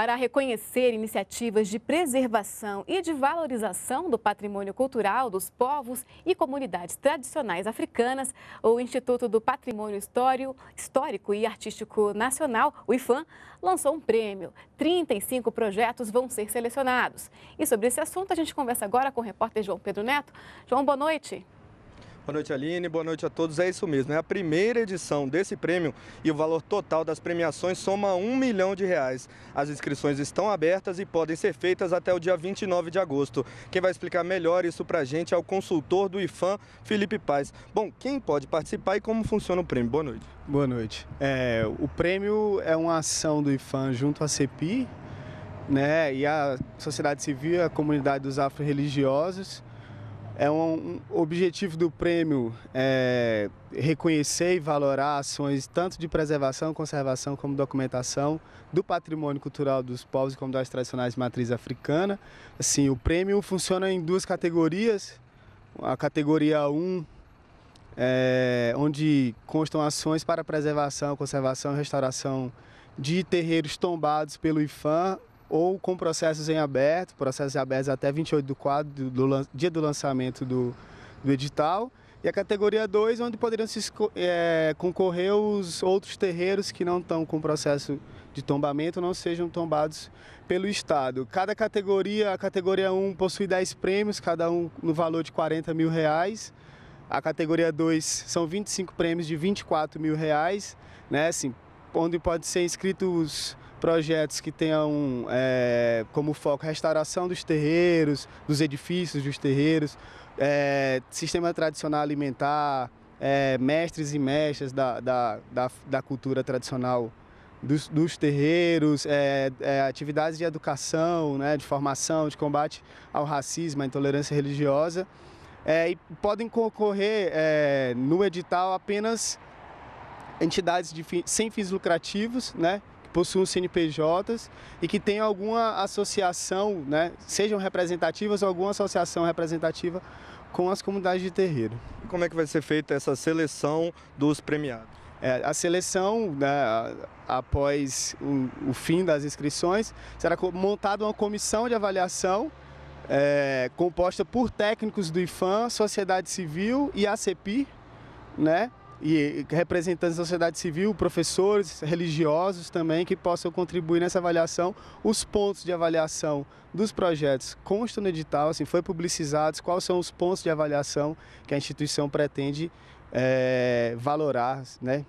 para reconhecer iniciativas de preservação e de valorização do patrimônio cultural dos povos e comunidades tradicionais africanas, o Instituto do Patrimônio Histórico e Artístico Nacional, o IFAM, lançou um prêmio. 35 projetos vão ser selecionados. E sobre esse assunto a gente conversa agora com o repórter João Pedro Neto. João, boa noite. Boa noite, Aline. Boa noite a todos. É isso mesmo. É a primeira edição desse prêmio e o valor total das premiações soma um milhão de reais. As inscrições estão abertas e podem ser feitas até o dia 29 de agosto. Quem vai explicar melhor isso para a gente é o consultor do IFAM, Felipe Paz. Bom, quem pode participar e como funciona o prêmio? Boa noite. Boa noite. É, o prêmio é uma ação do IFAM junto à CEPI, né, e a sociedade civil, a comunidade dos afro-religiosos, é um, um objetivo do prêmio é reconhecer e valorar ações tanto de preservação, conservação como documentação do patrimônio cultural dos povos e comunidades tradicionais de matriz africana. Assim, o prêmio funciona em duas categorias. A categoria 1 é, onde constam ações para preservação, conservação e restauração de terreiros tombados pelo IFAM ou com processos em aberto, processos abertos até 28 do quadro, do, do, dia do lançamento do, do edital, e a categoria 2, onde poderiam se, é, concorrer os outros terreiros que não estão com processo de tombamento, não sejam tombados pelo Estado. Cada categoria, a categoria 1 possui 10 prêmios, cada um no valor de 40 mil reais. A categoria 2 são 25 prêmios de 24 mil reais, né? Assim, onde pode ser inscritos projetos que tenham é, como foco restauração dos terreiros, dos edifícios dos terreiros, é, sistema tradicional alimentar, é, mestres e mestras da, da, da, da cultura tradicional dos, dos terreiros, é, é, atividades de educação, né, de formação, de combate ao racismo, à intolerância religiosa. É, e podem concorrer no edital apenas entidades de, sem fins lucrativos, né, possuam CNPJs e que tem alguma associação, né, sejam representativas ou alguma associação representativa com as comunidades de terreiro. E como é que vai ser feita essa seleção dos premiados? É, a seleção, né, após o, o, fim das inscrições, será montada uma comissão de avaliação é, composta por técnicos do IFAM, sociedade civil e ACPI, né, e representantes da sociedade civil, professores, religiosos também, que possam contribuir nessa avaliação. Os pontos de avaliação dos projetos constam no edital, assim, foi publicizados quais são os pontos de avaliação que a instituição pretende é, valorar, né,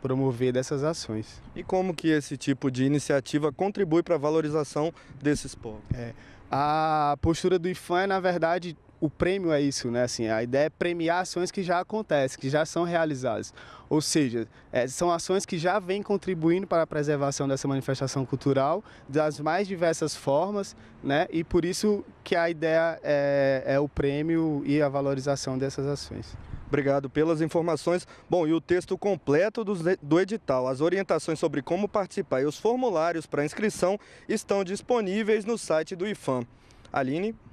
promover dessas ações. E como que esse tipo de iniciativa contribui para a valorização desses povos? É, a postura do IFAM é, na verdade, o prêmio é isso, né? Assim, a ideia é premiar ações que já acontecem, que já são realizadas. Ou seja, é, são ações que já vêm contribuindo para a preservação dessa manifestação cultural das mais diversas formas, né? E por isso que a ideia é, é o prêmio e a valorização dessas ações. Obrigado pelas informações. Bom, e o texto completo do, do edital, as orientações sobre como participar e os formulários para inscrição estão disponíveis no site do IFAM. Aline?